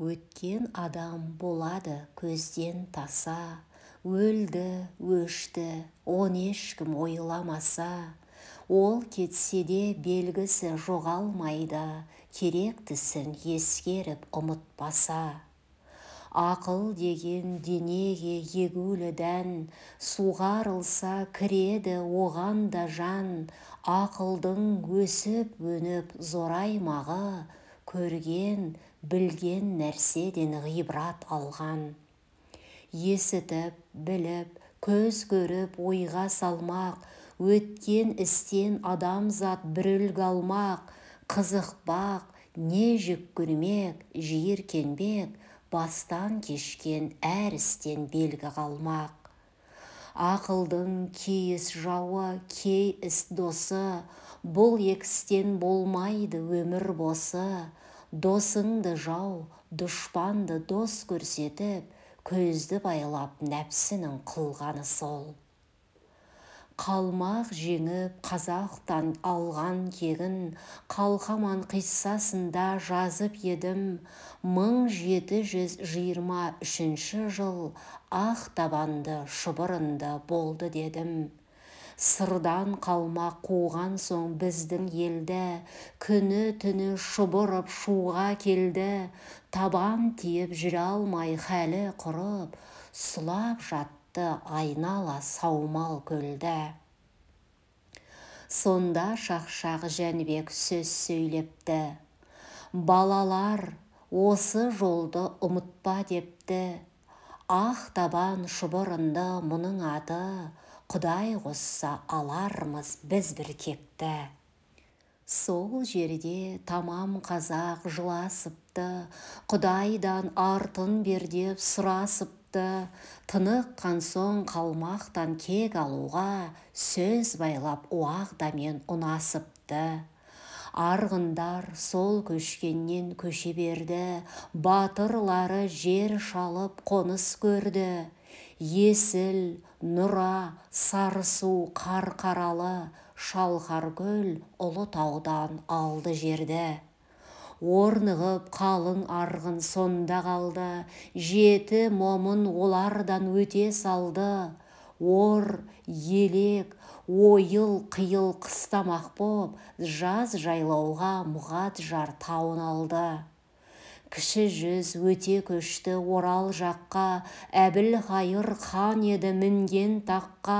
өткен адам болады көзден таса өлді өшті оны ешкім ойламаса ол кетсе де белгісі жоғалмайды керектісін ескеріп ұмытпаса ақыл деген денеге егулі дән суғарылса кіреді оған да жан ақылдың өсіп өніп зораймағы көрген білген нәрседен ғибрат алған есітіп біліп көз көріп ойға салмақ өткен істен адамзат бір үлгі алмақ қызықпақ не жүк көрмек жиіркенбек бастан кешкен әр істен белгі қалмақ ақылдың кейіс жауы кей іс досы бұл істен болмайды өмір босы досыңды жау дұшпанды дос көрсетіп көзді байлап нәпсінің қылғаны сол қалмақ жеңіп қазақтан алған кегін қалқаман қиссасында жазып едім 1723 жыл ақ табанды шұбырынды болды дедім сырдан қалма қуған соң біздің елді күні түні шұбырып шуға келді табан тиеп жүре алмай хәлі құрып сұлап жатты айнала саумал көлді сонда шақшақ жәнібек сөз сөйлепті балалар осы жолды ұмытпа депті ақ табан шұбырынды мұның аты құдай қосса алармыз біз бір кепті сол жерде тамам қазақ жыласыпты құдайдан артын бер деп сұрасыпты тыныққан соң қалмақтан кек алуға сөз байлап уағдамен ұнасыпты арғындар сол көшкеннен көше берді батырлары жер шалып қоныс көрді есіл нұра сарысу қарқаралы шалқаркөл ұлытаудан алды жерді орнығып қалың арғын сонда қалды жеті момын олардан өте салды ор елек ойыл қиыл қыстамақ боп жаз жайлауға мұғат жар тауын алды кіші жүз өте көшті орал жаққа ғайыр хан еді мінген таққа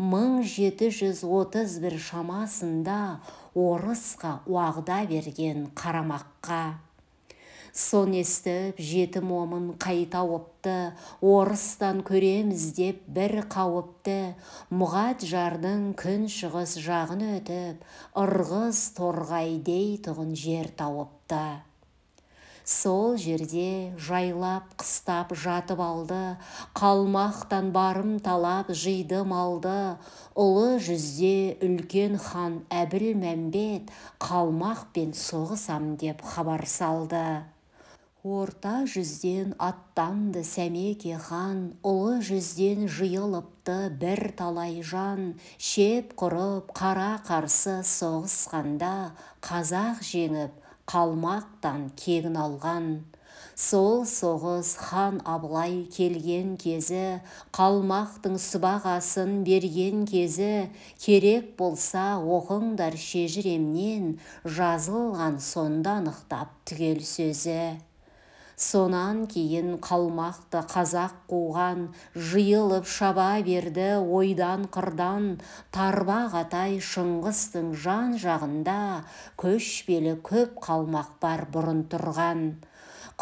мың жеті жүз отыз бір шамасында орысқа уағда берген қарамаққа сон естіп жетім момын қайта опты орыстан көреміз деп бір қауіпті мұғат жардың күн шығыс жағын өтіп ырғыз торғай дейтұғын жер тауыпты сол жерде жайлап қыстап жатып алды қалмақтан барым талап жиды малды ұлы жүзде үлкен хан әбіл мәмбет қалмақпен соғысам деп хабар салды орта жүзден аттанды сәмеке хан ұлы жүзден жиылыпты бір талай жан шеп құрып қара қарсы соғысқанда қазақ жеңіп қалмақтан кегін алған сол соғыс хан абылай келген кезі қалмақтың сыбағасын берген кезі керек болса оқыңдар шежіремнен жазылған сонда анықтап түгел сөзі сонан кейін қалмақты қазақ қуған жиылып шаба берді ойдан қырдан атай шыңғыстың жан жағында көшпелі көп қалмақ бар бұрын тұрған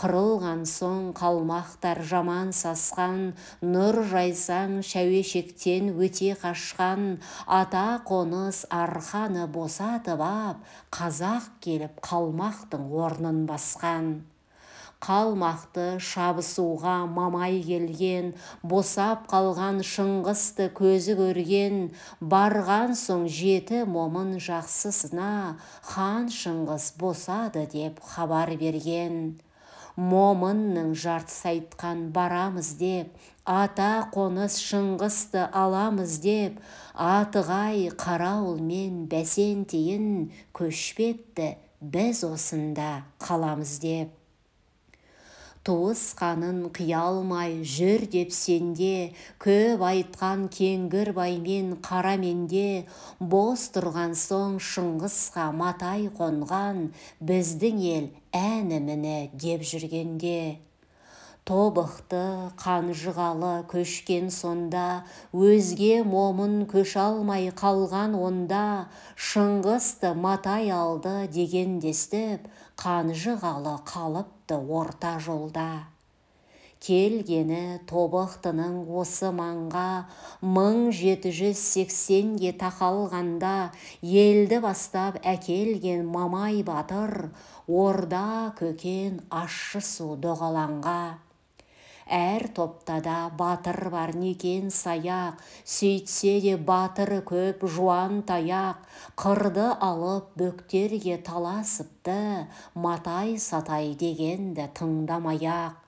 қырылған соң қалмақтар жаман сасқан нұр жайсаң шәуешектен өте қашқан ата қоныс арханы босатып ап қазақ келіп қалмақтың орнын басқан қалмақты шабысуға мамай келген босап қалған шыңғысты көзі көрген барған соң жеті момын жақсысына хан шыңғыс босады деп хабар берген момынның жартысы айтқан барамыз деп ата қоныс шыңғысты аламыз деп атығай мен бәсентейін көшпетті біз осында қаламыз деп туысқанын қия алмай жүр деп сенде көп айтқан кеңгір баймен қараменде бос тұрған соң шыңғысқа матай қонған біздің ел әні міні деп жүргенде тобықты қанжығалы көшкен сонда өзге момын көш алмай қалған онда шыңғысты матай алды деген дестіп қанжығалы қалыпты орта жолда келгені тобықтының осы маңға 1780-ге тақалғанда елді бастап әкелген мамай батыр орда көкен ащы су доғалаңға әр топтада батыр бар некен саяқ сөйтсе де батыр көп жуан таяқ қырды алып бөктерге таласыпты матай сатай дегенді тыңдамай ақ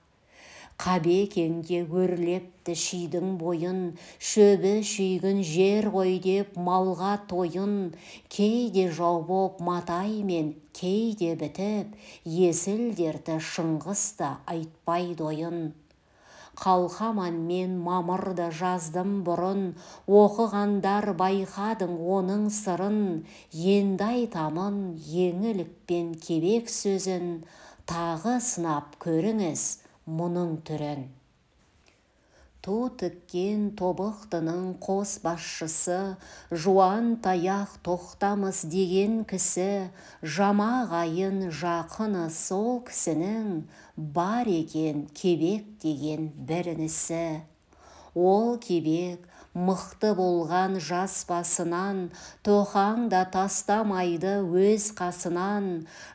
қабекеңде өрлепті шидің бойын шөбі шүйгін жер ғой деп малға тойын кейде жау боп матаймен кейде бітіп есіл дерті шыңғыс та айтпайды ойын қалқаман мен мамырды жаздым бұрын оқығандар байқадың оның сырын енді айтамын еңілікпен кебек сөзін тағы сынап көріңіз мұның түрін ту тіккен тобықтының қос басшысы жуан таяқ тоқтамыз деген кісі жамағайын жақыны сол кісінің бар екен кебек деген бірінісі. ол кебек мықты болған жас басынан тоқаң да тастамайды өз қасынан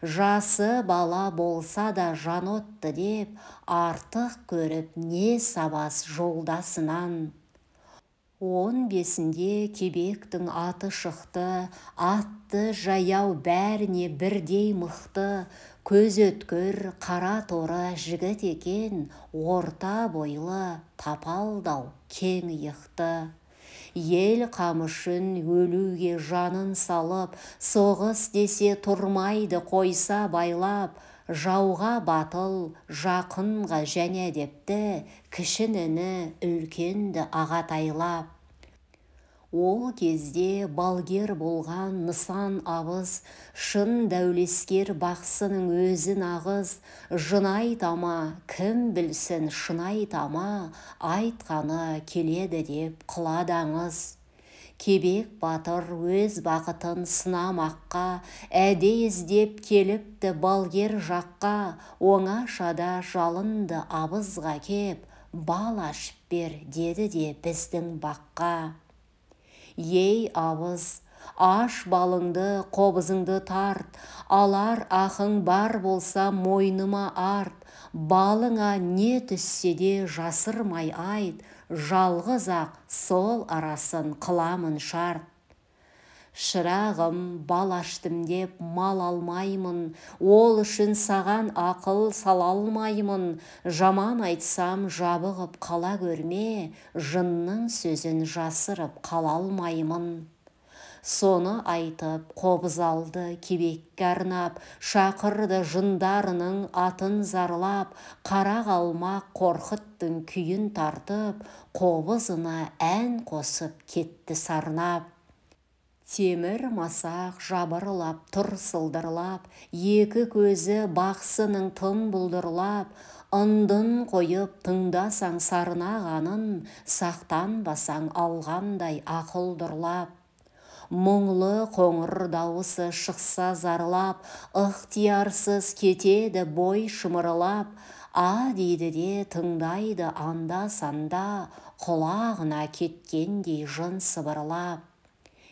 жасы бала болса да жанотты деп артық көріп не сабас жолдасынан он бесінде кебектің аты шықты атты жаяу бәріне бірдей мықты көз өткір қара торы жігіт екен орта бойлы тапалдау кең иықты ел қамышын өлуге жанын салып соғыс десе тұрмайды қойса байлап жауға батыл жақынға және депті кішініні үлкенді ағатайлап ол кезде балгер болған нысан абыз шын дәулескер бақсының өзі нағыз жынай тама кім білсін шынай тама айтқаны келеді деп қылады кебек батыр өз бақытын сынамаққа әде іздеп келіпті балгер жаққа оңашада жалынды абызға кеп бал ашып бер деді де біздің баққа ей ауыз аш балыңды қобызыңды тарт алар ақың бар болса мойныма арт балыңа не түссе де жасырмай айт жалғыз ақ сол арасын қыламын шарт шырағым бал аштым деп мал алмаймын ол үшін саған ақыл сала алмаймын жаман айтсам жабығып қала көрме жынның сөзін жасырып қала алмаймын соны айтып қобыз алды кебекке арнап шақырды жындарының атын зарлап қара қалмақ қорқыттың күйін тартып қобызына ән қосып кетті сарнап темір масақ жабырлап тұр сылдырлап екі көзі бақсының тым бұлдырлап ындын қойып тыңдасаң сарнағанын сақтанбасаң алғандай ақылдырлап. дұрлап мұңлы қоңыр дауысы шықса зарлап ықтиярсыз кетеді бой шымырлап а дейді де тыңдайды анда санда құлағына кеткендей жын сыбырлап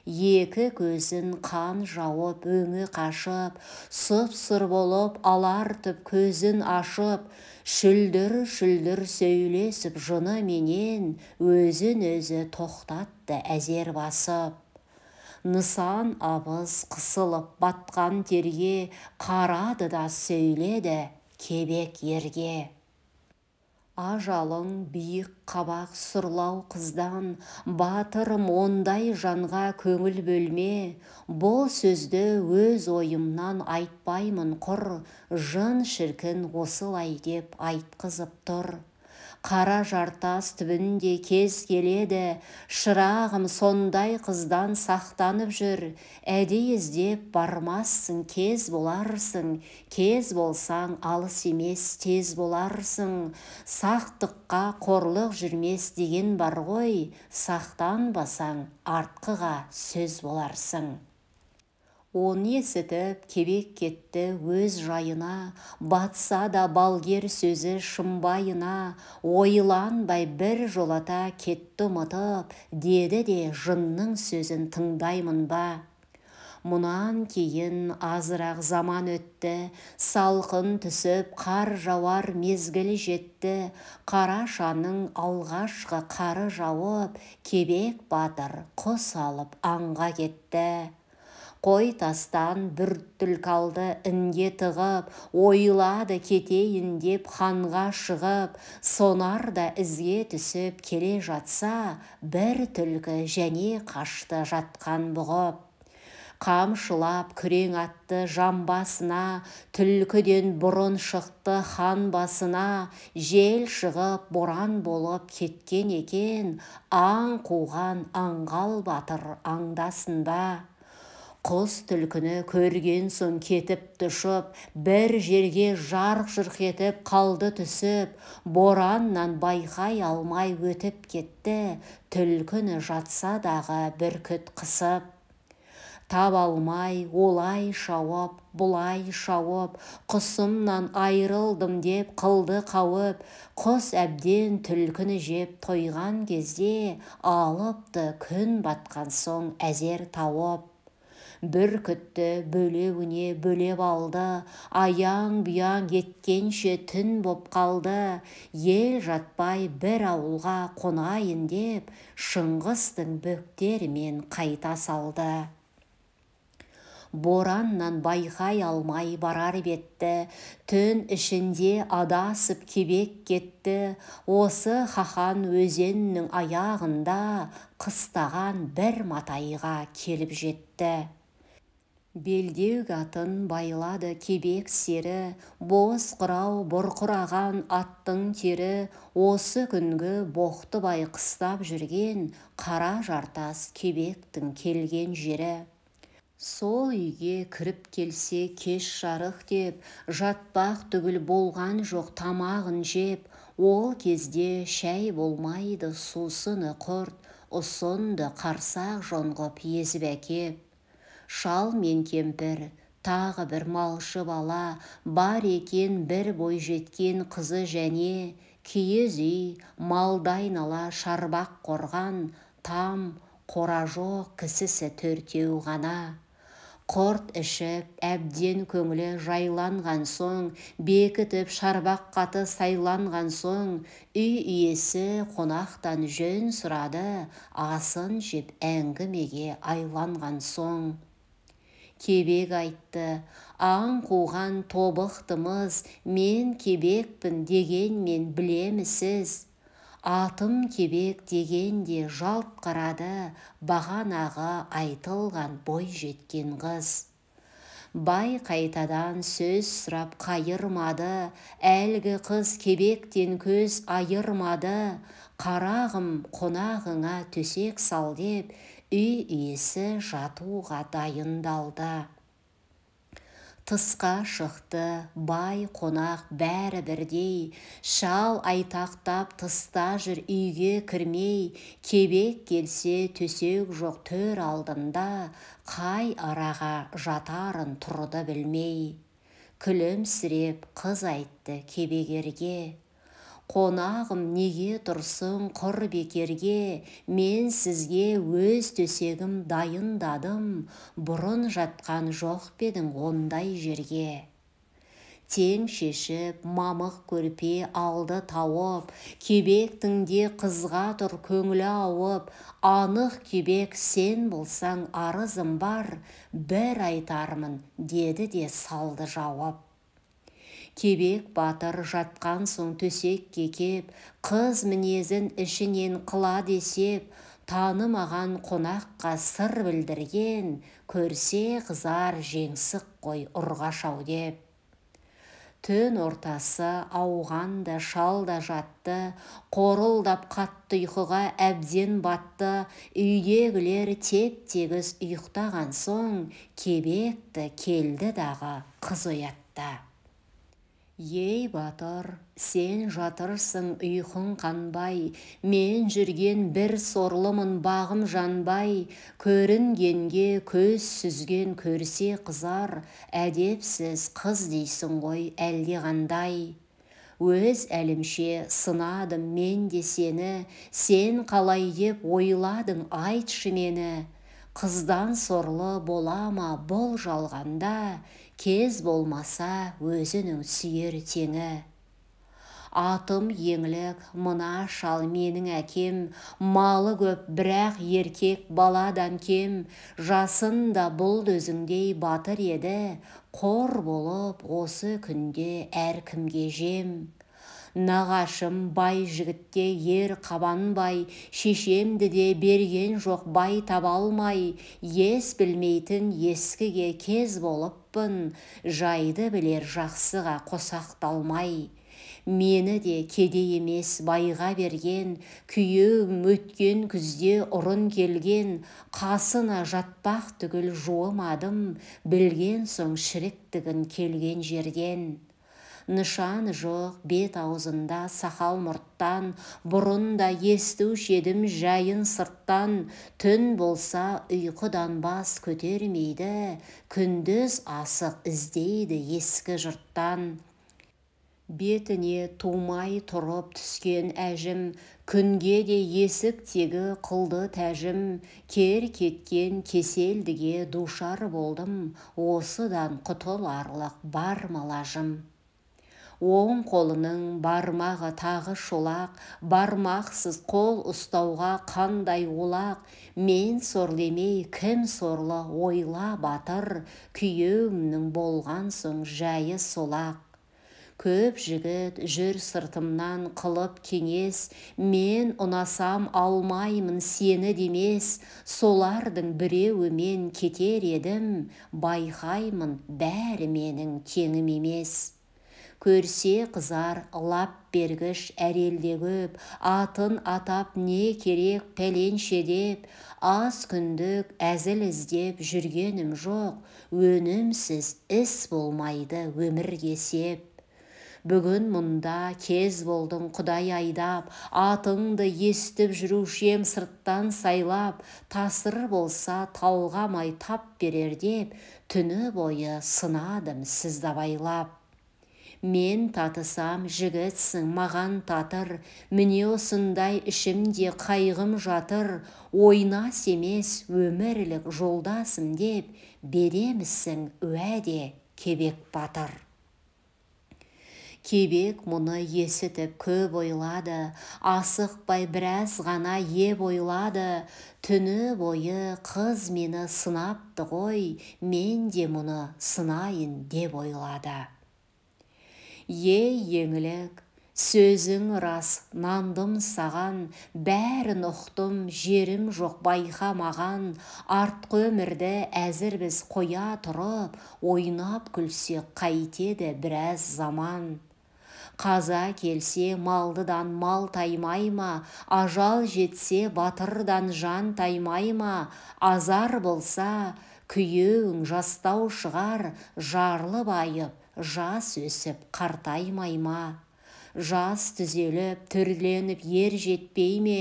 екі көзін қан жауып өңі қашып сұп сұр болып алартып көзін ашып шүлдір шүлдір сөйлесіп жыны менен өзін өзі тоқтатты әзер басып нысан абыз қысылып батқан терге қарады да сөйледі кебек ерге ажалың биік қабақ сұрлау қыздан батырым ондай жанға көңіл бөлме бұл сөзді өз ойымнан айтпаймын құр жын шіркін осылай деп айтқызып тұр қара жартас түбінде кез келеді шырағым сондай қыздан сақтанып жүр әдейі іздеп бармассың кез боларсың кез болсаң алыс емес тез боларсың сақтыққа қорлық жүрмес деген бар ғой сақтанбасаң артқыға сөз боларсың оны есітіп кебек кетті өз жайына батса да балгер сөзі шымбайына ойланбай бір жолата кетті ұмытып деді де жынның сөзін тыңдаймын ба мұнан кейін азырақ заман өтті салқын түсіп қар жауар мезгіл жетті қарашаның алғашқы қары жауып кебек батыр құс алып аңға кетті қой тастан бір түлкалды інге тығып ойлады кетейін деп ханға шығып сонар да ізге түсіп келе жатса бір түлкі және қашты жатқан бұғып қамшылап күрең атты жамбасына түлкіден бұрын шықты хан басына жел шығып боран болып кеткен екен аң қуған аңғал батыр аңдасында құс түлкіні көрген соң кетіп ұшып бір жерге жарқ жұрқ етіп қалды түсіп бораннан байқай алмай өтіп кетті түлкіні жатса дағы бүркіт қысып таба алмай олай шауып бұлай шауып құсымнан айрылдым деп қылды қауып, құс әбден түлкіні жеп тойған кезде алыпты күн батқан соң әзер тауып бүркітті бөлеуіне бөлеп алды аяң бұяң еткенше түн боп қалды ел жатпай бір ауылға қонайын деп шыңғыстың бөктерімен қайта салды бораннан байқай алмай барар бетті түн ішінде адасып кебек кетті осы хахан өзеннің аяғында қыстаған бір матайға келіп жетті белдеу атын байлады кебек сері боз қырау бұрқыраған аттың тері осы күнгі боқты қыстап жүрген қара жартас кебектің келген жері сол үйге кіріп келсе кеш жарық деп жатпақ түгіл болған жоқ тамағын жеп ол кезде шәй болмайды сусыны құрт ұсынды қарсақ жонғып езіп әкеп шал мен кемпір тағы бір малшы бала бар екен бір бой жеткен қызы және киіз үй малды айнала шарбақ қорған там қора жоқ кісісі төртеу ғана құрт ішіп әбден көңілі жайланған соң бекітіп шарбақ қаты сайланған соң үй иесі қонақтан жөн сұрады асын жеп әңгімеге айланған соң кебек айтты аң қуған тобықтымыз мен кебекпін дегенмен білемісіз атым кебек дегенде жалт қарады бағанағы айтылған бой жеткен қыз бай қайтадан сөз сұрап қайырмады әлгі қыз кебектен көз айырмады қарағым қонағыңа төсек сал деп үй иесі жатуға дайындалды тысқа шықты бай қонақ бәрі бірдей шал айтақтап тыста жүр үйге кірмей кебек келсе төсек жоқ төр алдында қай араға жатарын тұрды білмей күлімсіреп қыз айтты кебегерге қонағым неге тұрсың құр бекерге мен сізге өз төсегім дайындадым бұрын жатқан жоқ па ондай жерге тең шешіп мамық көрпе алды тауып кебектің де қызға тұр көңілі ауып анық кебек сен болсаң арызым бар бір айтармын деді де салды жауап кебек батыр жатқан соң төсекке кекеп, қыз мінезін ішінен қыла десеп танымаған қонаққа сыр білдірген көрсе қызар жеңсік қой ұрғашау деп түн ортасы ауған да шал да жатты қорылдап қатты ұйқыға әбден батты үйдегілер теп тегіс ұйықтаған соң кебекті келді дағы қыз оятты ей батыр сен жатырсың ұйқың қанбай мен жүрген бір сорлымын бағым жанбай көрінгенге көз сүзген көрсе қызар әдепсіз қыз дейсің ғой әлде әлдеқандай өз әлімше сынадым мен де сені сен қалай деп ойладың айтшы мені қыздан сорлы бола ма бұл жалғанда кез болмаса өзінің сүйер теңі атым еңлік мына шал менің әкем малы көп бірақ еркек баладан кем жасында бұл өзіңдей батыр еді қор болып осы күнде әркімге жем нағашым бай жігітке ер қабанбай шешемді де берген жоқ бай таба алмай ес білмейтін ескіге кез болыппын жайды білер жақсыға қосақталмай мені де кедей емес байға берген күйеуім өткен күзде ұрын келген қасына жатпақ түгіл жуымадым білген соң шіріктігін келген жерден нышаны жоқ бет аузында сақал мұрттан бұрын да естуші едім жайын сырттан түн болса ұйқыдан бас көтермейді күндіз асық іздейді ескі жұрттан бетіне тумай тұрып түскен әжім күнге де тегі құлды тәжім кер кеткен кеселдіге душар болдым осыдан құтыларлық бар малажым оң қолының бармағы тағы шолақ бармақсыз қол ұстауға қандай олақ мен сорлемей кім сорлы ойла батыр күйеуімнің болған соң жайы солақ көп жігіт жүр сыртымнан қылып кеңес мен ұнасам алмаймын сені демес солардың біреуімен кетер едім байқаймын бәрі менің теңім емес көрсе қызар лап бергіш әрелде көп атын атап не керек пәленше деп аз күндік әзіл іздеп жүргенім жоқ өнімсіз іс болмайды өмір есеп. бүгін мұнда кез болдың құдай айдап атыңды естіп жүруші ем сырттан сайлап тасыр болса талғамай тап берер деп түні бойы сынадым сізді абайлап мен татысам жігітсің маған татыр міне осындай ішімде қайғым жатыр Ойна семес өмірлік жолдасым деп беремісің уәде кебек батыр кебек мұны есітіп көп ойлады асықпай біраз ғана еп ойлады түні бойы қыз мені сынапты ғой мен де мұны сынайын деп ойлады е еңілік, сөзің рас нандым саған бәрін ұқтым жерім жоқ байқамаған артқы өмірді әзір біз қоя тұрып ойнап күлсе қайтеді біраз заман қаза келсе малдыдан мал таймай ма ажал жетсе батырдан жан таймай ма азар болса күйеуің жастау шығар жарлы байып жас өсіп қартаймай ма жас түзеліп түрленіп ер жетпей ме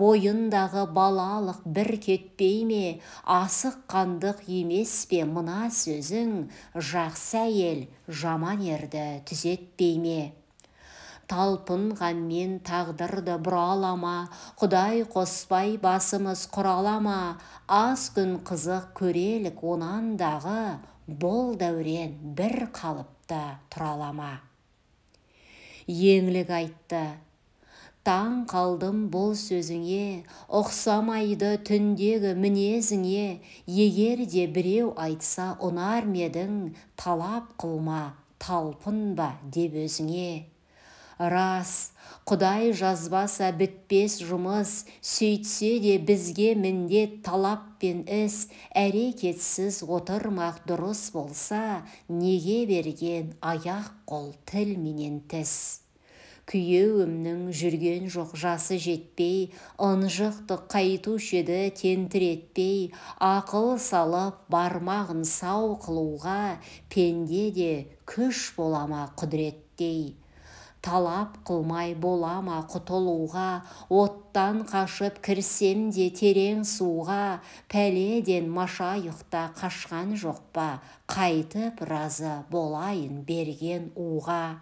бойындағы балалық бір кетпей ме қандық емес пе мына сөзің жақсы әйел жаман ерді түзетпей ме талпынғанмен тағдырды бұралама, құдай қоспай басымыз құралама, аз күн қызық көрелік онандағы бұл дәурен бір қалып айтты тұралама еңлік айтты таң қалдым бұл сөзіңе ұқсамайды түндегі мінезіңе егер де біреу айтса ұнар ме талап қылма талпынба деп өзіңе рас құдай жазбаса бітпес жұмыс сөйтсе де бізге міндет талап пен іс әрекетсіз отырмақ дұрыс болса неге берген аяқ қол тіл менен тіс күйеуімнің жүрген жоқ жасы жетпей ынжықты қайтушы еді тентіретпей ақыл салып бармағын сау қылуға пенде де күш болама ма құдіреттей талап қылмай бола ма құтылуға оттан қашып кірсем де терең суға пәледен машайықта қашқан жоқ па қайтып разы болайын берген уға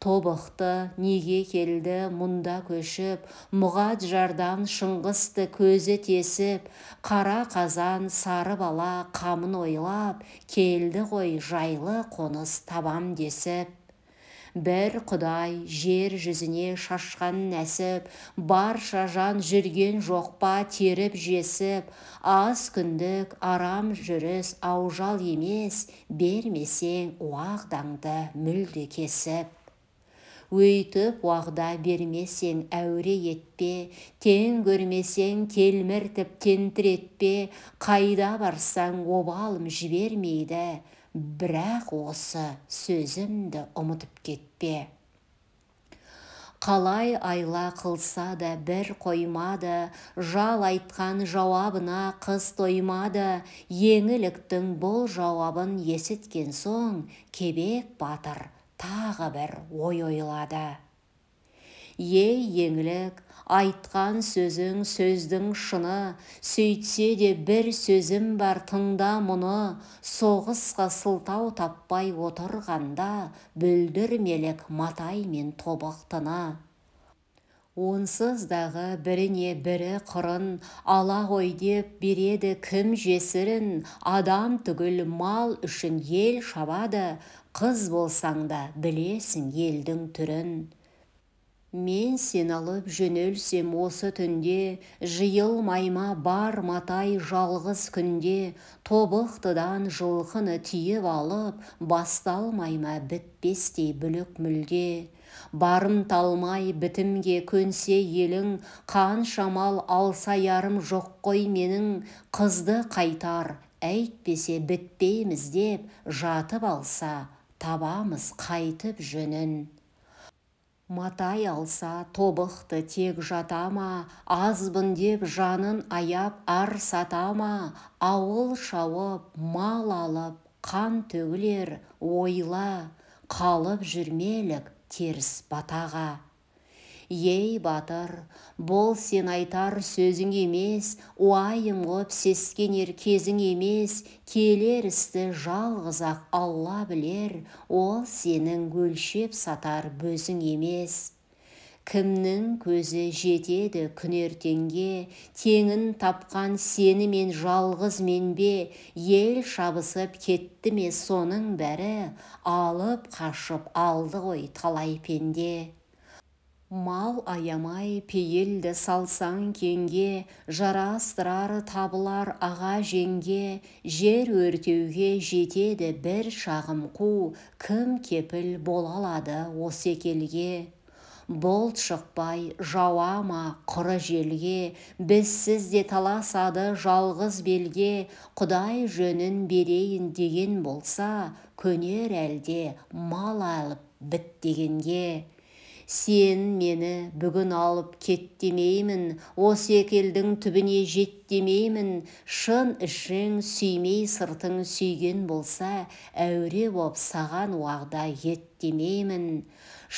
тобықты неге келді мұнда көшіп мұғат жардан шыңғысты көзі тесіп қара қазан сары бала қамын ойлап келді ғой жайлы қоныс табам десіп бір құдай жер жүзіне шашқан нәсіп барша жан жүрген жоқпа теріп жесіп аз күндік арам жүріс аужал емес бермесең уағдаңды мүлде кесіп өйтіп уағда бермесең әуре етпе тең көрмесең телміртіп тентіретпе қайда барсаң обалым жібермейді бірақ осы сөзімді ұмытып кетпе қалай айла қылса да бір қоймады жал айтқан жауабына қыз тоймады еңіліктің бұл жауабын есіткен соң кебек батыр тағы бір ой ойлады ей еңлік айтқан сөзің сөздің шыны сөйтсе де бір сөзім бар тыңда мұны соғысқа сылтау таппай отырғанда бүлдірмелік матай мен тобықтыны онсыз дағы біріне бірі құрын ала ғой деп береді кім жесірін адам түгіл мал үшін ел шабады қыз болсаң да білесің елдің түрін мен сен алып жөнелсем осы түнде жиылмайма бар матай жалғыз күнде тобықтыдан жылқыны тиіп алып басталмайма бітпестей бүлік мүлде талмай бітімге көнсе елің Қан шамал алса ярым жоқ қой менің қызды қайтар әйтпесе бітпейміз деп жатып алса табамыз қайтып жөнін матай алса тобықты тек жатама, ма азбын деп жанын аяп ар сата ауыл шауып мал алып қан төгілер ойла қалып жүрмелік теріс батаға ей батыр бұл сен айтар сөзің емес уайым ғып сескенер кезің емес келер істі жалғыз ақ алла білер ол сенің өлшеп сатар бөзің емес кімнің көзі жетеді күн ертеңге теңін тапқан сені мен жалғыз мен бе ел шабысып кетті ме соның бәрі алып қашып алды ғой талай пенде мал аямай пейілді салсаң кеңге жарастырар табылар аға жеңге жер өртеуге жетеді бір шағым қу кім кепіл бола алады осы екелге бұлт шықпай жауа ма құры желге бізсіз де таласады жалғыз белге құдай жөнін берейін деген болса көнер әлде мал алып біт дегенге сен мені бүгін алып кет демеймін осы екі елдің түбіне жет шын ішің сүймей сыртың сүйген болса әуре боп саған уағда ет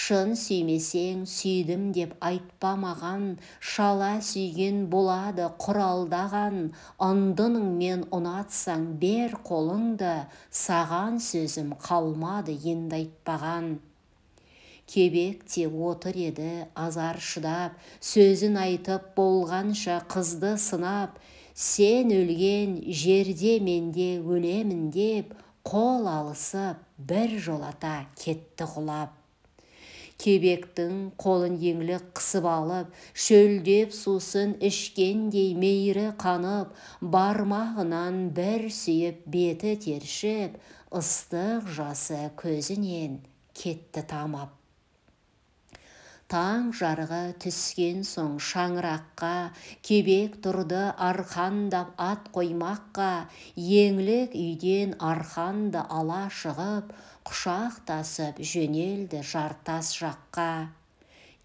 шын сүймесең сүйдім деп айтпамаған, шала сүйген болады құралдаған ындының мен ұнатсаң бер қолыңды саған сөзім қалмады енді айтпаған кебек те отыр еді азар шыдап сөзін айтып болғанша қызды сынап сен өлген жерде менде өлемін деп қол алысып бір жолата кетті құлап кебектің қолын еңлік қысып алып шөлдеп сусын ішкендей мейірі қанып бармағынан бір сүйіп беті тершіп ыстық жасы көзінен кетті тамап таң жарығы түскен соң шаңыраққа кебек тұрды арқандап ат қоймаққа еңлік үйден арқанды ала шығып құшақтасып жөнелді жартас жаққа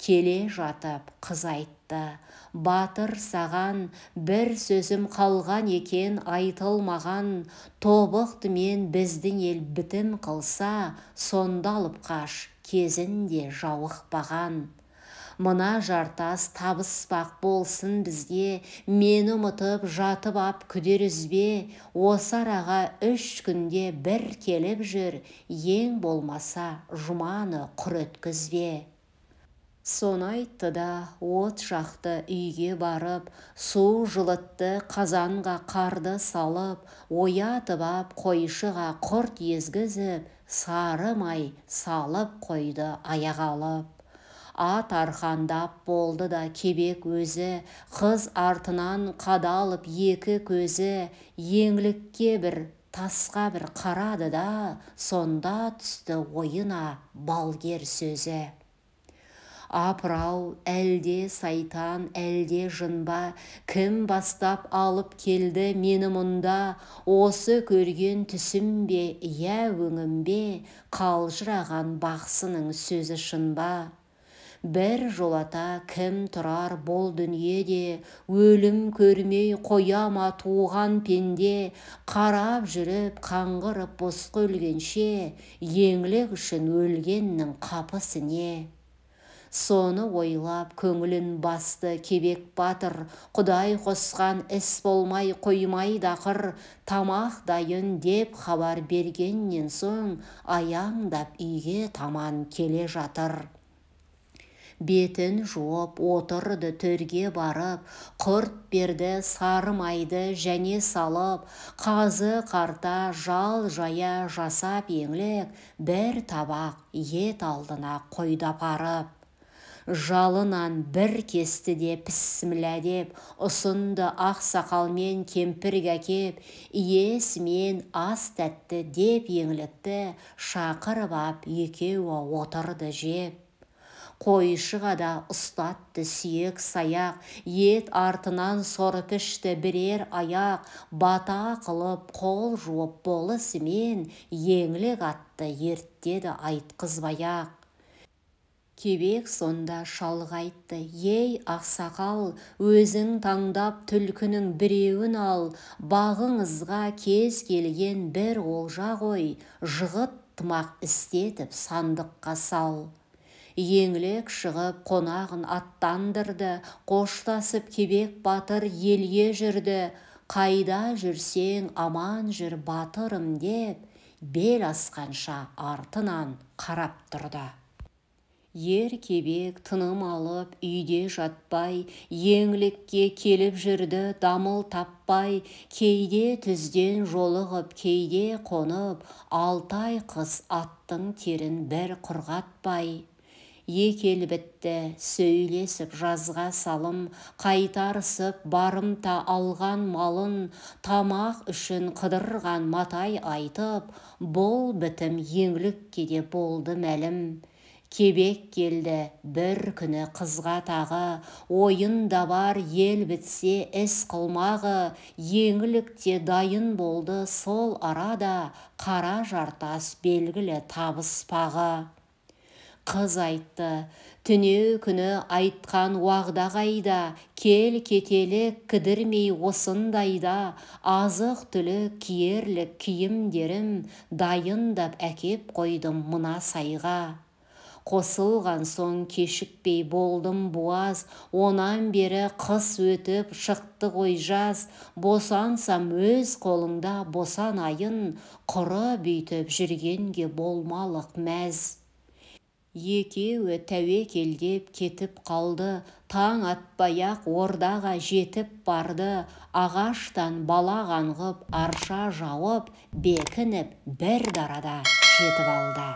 келе жатып қыз айтты батыр саған бір сөзім қалған екен айтылмаған Тобықты мен біздің ел бітім қылса сонда алып қаш кезінде жауықпаған мына жартас табыспақ болсын бізге мені ұмытып жатып ап күдер үзбе осы араға үш күнде бір келіп жүр ең болмаса жұманы құр өткізбе соны айтты да от жақты үйге барып су жылытты қазанға қарды салып оятып ап қойшыға құрт езгізіп сары май салып қойды аяғалып ат арқандап болды да кебек өзі қыз артынан қадалып екі көзі еңлікке бір тасқа бір қарады да сонда түсті ойына балгер сөзі апырау әлде сайтан әлде жынба кім бастап алып келді мені мұнда осы көрген түсім бе иә өңім бе қалжыраған бақсының сөзі шынба бір жолата кім тұрар бол дүниеде өлім көрмей қоя ма туған пенде қарап жүріп қаңғырып босқа өлгенше еңлік үшін өлгеннің қапысы не соны ойлап көңілін басты кебек батыр құдай қосқан іс болмай қоймай дақыр тамақ дайын деп хабар бергеннен соң аяңдап үйге таман келе жатыр бетін жуып отырды төрге барып құрт берді сары майды және салып қазы қарта жал жая жасап еңлік бір табақ ет алдына қойды апарып жалынан бір кесті де пісмілә деп ұсынды ақ сақалмен кеп әкеп иесімен ас тәтті деп еңлікті шақырып ап екеуі отырды жеп қойшыға да ұстатты сүйек саяқ ет артынан сорып ішті бірер аяқ бата қылып қол жуып болысымен еңлік атты ерттеді айтқызбай ақ кебек сонда шалға айтты ей ақсақал өзің таңдап түлкінің біреуін ал бағыңызға кез келген бір олжа ғой жығыт тымақ істетіп сандыққа сал еңлік шығып қонағын аттандырды қоштасып кебек батыр елге жүрді қайда жүрсең аман жүр батырым деп бел асқанша артынан қарап тұрды ер кебек тыным алып үйде жатпай еңлікке келіп жүрді дамыл таппай кейде түзден жолығып кейде қонып алтай қыс аттың терін бір құрғатпай Екел бітті сөйлесіп жазға салым қайтарысып барымта алған малын тамақ үшін қыдырған матай айтып бұл бітім еңлікке де болды мәлім кебек келді бір күні қызға тағы ойын да бар ел бітсе іс қылмағы еңлікте дайын болды сол арада қара жартас белгілі табыспағы қыз айтты түнеу күні айтқан уағда қайда кел кетелі кідірмей осындайда азық түлік киерлік киімдерім дайындап әкеп қойдым мына сайға қосылған соң кешікпей болдым буаз онан бері қыс өтіп шықты ғой жаз босансам өз қолыңда босанайын құры бүйтіп жүргенге болмалық мәз екеуі тәуекелдеп кетіп қалды таң атпай ақ ордаға жетіп барды ағаштан балағанғып арша жауып бекініп бір дарада жетіп алды